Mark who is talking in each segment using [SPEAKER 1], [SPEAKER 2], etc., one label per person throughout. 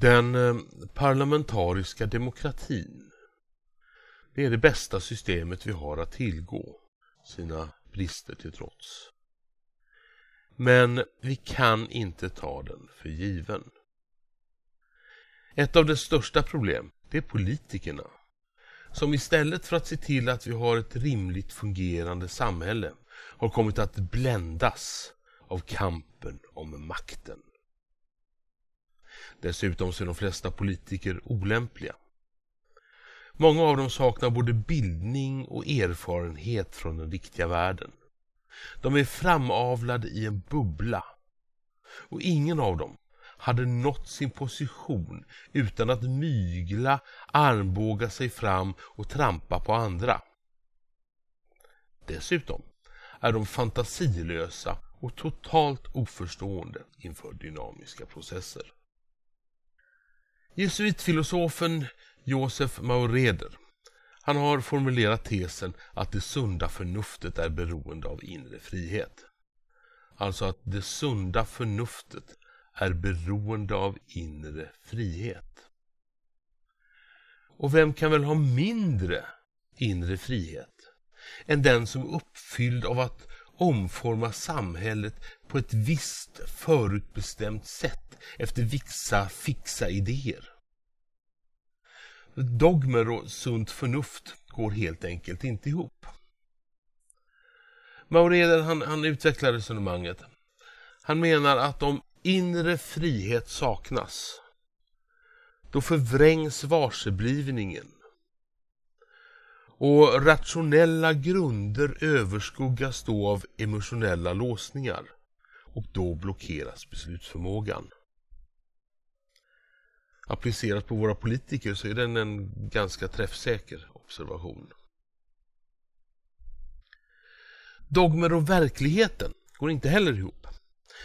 [SPEAKER 1] Den eh, parlamentariska demokratin. Det är det bästa systemet vi har att tillgå, sina brister till trots. Men vi kan inte ta den för given. Ett av de största problemen det är politikerna. Som istället för att se till att vi har ett rimligt fungerande samhälle har kommit att bländas av kampen om makten. Dessutom så är de flesta politiker olämpliga. Många av dem saknar både bildning och erfarenhet från den riktiga världen. De är framavlade i en bubbla. Och ingen av dem hade nått sin position utan att mygla, armbåga sig fram och trampa på andra. Dessutom är de fantasilösa och totalt oförstående inför dynamiska processer. Jesuitfilosofen Josef Maureder. Han har formulerat tesen att det sunda förnuftet är beroende av inre frihet. Alltså att det sunda förnuftet är beroende av inre frihet. Och vem kan väl ha mindre inre frihet än den som är uppfylld av att omforma samhället på ett visst förutbestämt sätt efter vissa fixa idéer. Dogmer och sunt förnuft går helt enkelt inte ihop. Maureder han, han utvecklar resonemanget. Han menar att om inre frihet saknas, då förvrängs varseblivningen och rationella grunder överskuggas då av emotionella låsningar och då blockeras beslutsförmågan. Applicerat på våra politiker så är den en ganska träffsäker observation. Dogmer och verkligheten går inte heller ihop.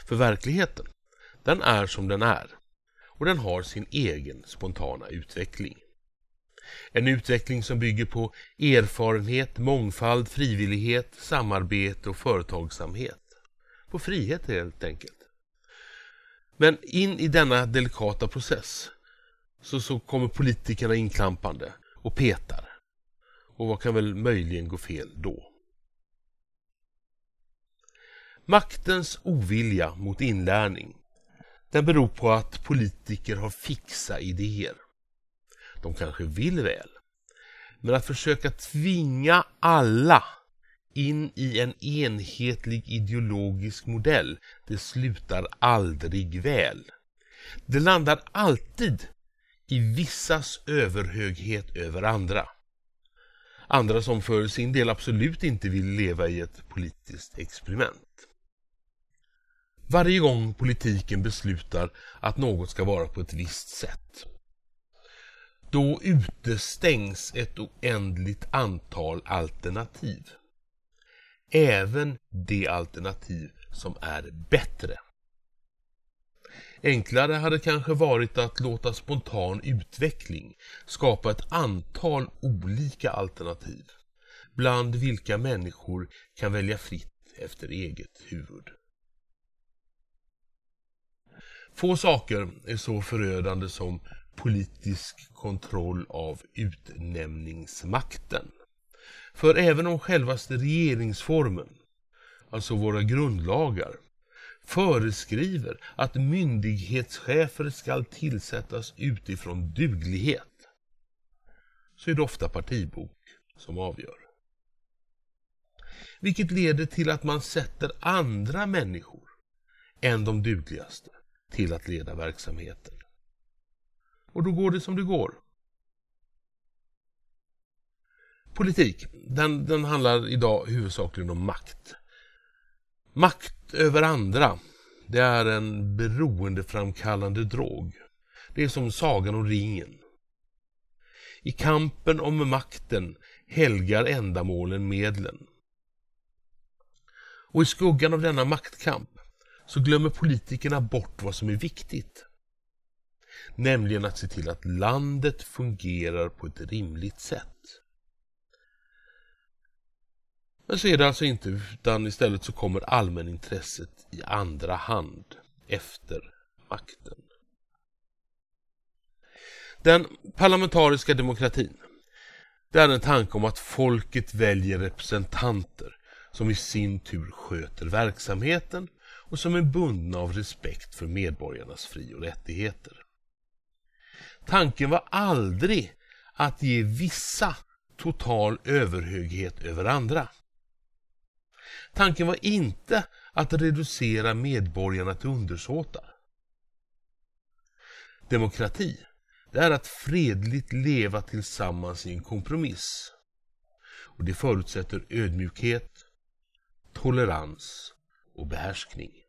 [SPEAKER 1] För verkligheten, den är som den är och den har sin egen spontana utveckling. En utveckling som bygger på erfarenhet, mångfald, frivillighet, samarbete och företagsamhet. På frihet helt enkelt. Men in i denna delikata process så, så kommer politikerna inklampande och petar. Och vad kan väl möjligen gå fel då? Maktens ovilja mot inlärning den beror på att politiker har fixa idéer de kanske vill väl. Men att försöka tvinga alla in i en enhetlig ideologisk modell, det slutar aldrig väl. Det landar alltid i vissas överhöghet över andra. Andra som för sin del absolut inte vill leva i ett politiskt experiment. Varje gång politiken beslutar att något ska vara på ett visst sätt då utestängs ett oändligt antal alternativ. Även de alternativ som är bättre. Enklare hade kanske varit att låta spontan utveckling skapa ett antal olika alternativ, bland vilka människor kan välja fritt efter eget huvud. Få saker är så förödande som politisk kontroll av utnämningsmakten. För även om självaste regeringsformen, alltså våra grundlagar, föreskriver att myndighetschefer ska tillsättas utifrån duglighet, så är det ofta partibok som avgör. Vilket leder till att man sätter andra människor än de dugligaste till att leda verksamheten. Och då går det som det går. Politik, den, den handlar idag huvudsakligen om makt. Makt över andra, det är en beroendeframkallande drog. Det är som sagan om ringen. I kampen om makten helgar ändamålen medlen. Och i skuggan av denna maktkamp så glömmer politikerna bort vad som är viktigt. Nämligen att se till att landet fungerar på ett rimligt sätt. Men så är det alltså inte utan istället så kommer allmänintresset i andra hand efter makten. Den parlamentariska demokratin det är en tanke om att folket väljer representanter som i sin tur sköter verksamheten och som är bundna av respekt för medborgarnas fri och rättigheter. Tanken var aldrig att ge vissa total överhöghet över andra. Tanken var inte att reducera medborgarna till undersåtar. Demokrati, det är att fredligt leva tillsammans i en kompromiss. Och Det förutsätter ödmjukhet, tolerans وبهشكني